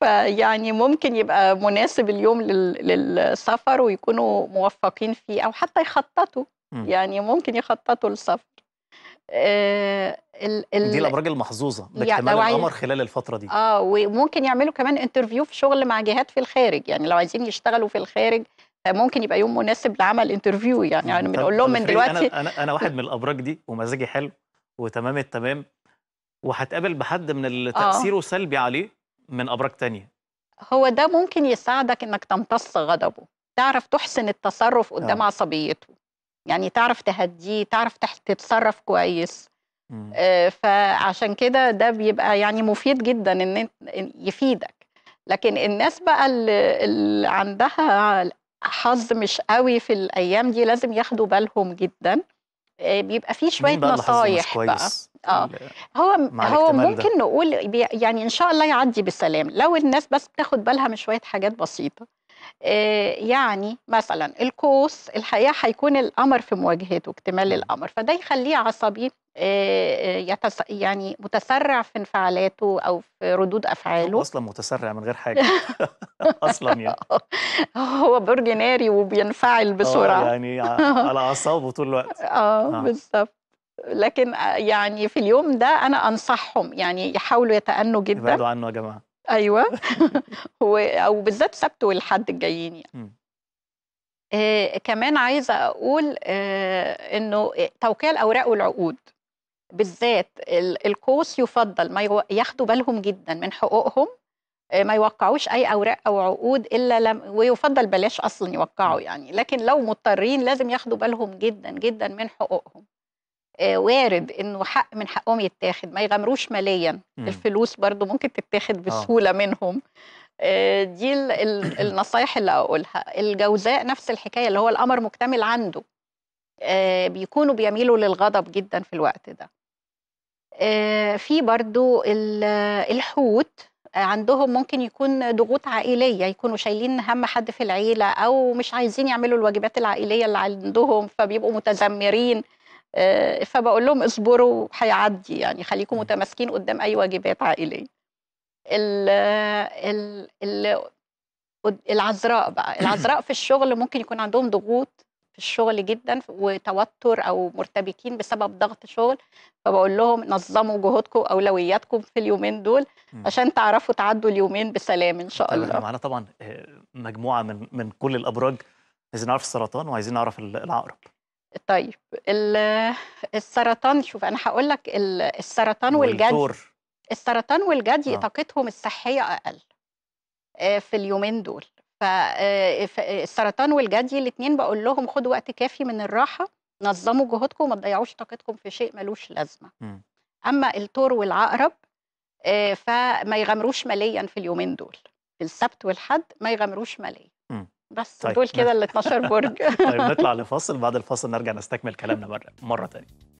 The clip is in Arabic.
فيعني ممكن يبقى مناسب اليوم للسفر ويكونوا موفقين فيه او حتى يخططوا يعني ممكن يخططوا للسفر آه، ال ال دي الابراج المحظوظه باكتمال يعني القمر خلال الفتره دي اه وممكن يعملوا كمان انترفيو في شغل مع جهات في الخارج يعني لو عايزين يشتغلوا في الخارج ممكن يبقى يوم مناسب لعمل انترفيو يعني, يعني بنقول لهم من دلوقتي أنا, انا انا واحد من الابراج دي ومزاجي حلو وتمام التمام وهتقابل بحد من اللي تاثيره آه. سلبي عليه من أبراج تانية هو ده ممكن يساعدك إنك تمتص غضبه تعرف تحسن التصرف قدام آه. عصبيته يعني تعرف تهديه تعرف تتصرف كويس مم. آه فعشان كده ده بيبقى يعني مفيد جدا إن يفيدك لكن الناس بقى اللي عندها حظ مش قوي في الايام دي لازم ياخدوا بالهم جدا آه، بيبقى فيه شويه بقى نصايح بقى اه هو هو ممكن ده. نقول يعني ان شاء الله يعدي بسلام لو الناس بس بتاخد بالها من شويه حاجات بسيطه آه، يعني مثلا القوس الحقيقه هيكون القمر في مواجهته اكتمال القمر فده يخليه عصبي يتس يعني متسرع في انفعالاته او في ردود افعاله هو اصلا متسرع من غير حاجه اصلا يعني هو برج ناري وبينفعل آه، بسرعه يعني على اعصابه طول الوقت اه, آه. بالظبط لكن يعني في اليوم ده انا انصحهم يعني يحاولوا يتأنوا جدا ابعدوا عنه يا جماعه ايوه او بالذات سبت والحد الجايين يعني آه كمان عايزه اقول آه انه توقيع الاوراق والعقود بالذات القوس يفضل ما ياخدوا بالهم جدا من حقوقهم آه، ما يوقعوش اي اوراق او عقود الا لم ويفضل بلاش اصلا يوقعوا يعني لكن لو مضطرين لازم ياخدوا بالهم جدا جدا من حقوقهم آه، وارد انه حق من حقهم يتاخد ما يغامروش ماليا الفلوس برضو ممكن تتاخد آه. بسهوله آه. منهم دي النصايح اللي اقولها الجوزاء نفس الحكايه اللي هو القمر مكتمل عنده بيكونوا بيميلوا للغضب جدا في الوقت ده آه، في برضو الحوت آه، عندهم ممكن يكون ضغوط عائليه يكونوا شايلين هم حد في العيله او مش عايزين يعملوا الواجبات العائليه اللي عندهم فبيبقوا متذمرين آه، فبقول لهم اصبروا هيعدي يعني خليكم متماسكين قدام اي واجبات عائليه ال ال العذراء بقى العذراء في الشغل ممكن يكون عندهم ضغوط في الشغل جدا وتوتر او مرتبكين بسبب ضغط شغل فبقول لهم نظموا جهودكم واولوياتكم في اليومين دول عشان تعرفوا تعدوا اليومين بسلام ان شاء الله معانا طبعا آه، مجموعه من من كل الابراج عايزين نعرف السرطان وعايزين نعرف العقرب طيب السرطان شوف انا هقول لك السرطان والجدي السرطان والجدي آه. طاقتهم الصحيه اقل آه، في اليومين دول فالسرطان آه، آه، والجدي الاثنين بقول لهم خدوا وقت كافي من الراحه نظموا جهودكم وما تضيعوش طاقتكم في شيء ملوش لازمه م. اما الثور والعقرب آه، فما يغامروش ماليا في اليومين دول في السبت والحد ما يغامروش ماليا بس طيب. دول كده ال 12 برج طيب نطلع لفاصل بعد الفاصل نرجع نستكمل كلامنا مره مره ثانيه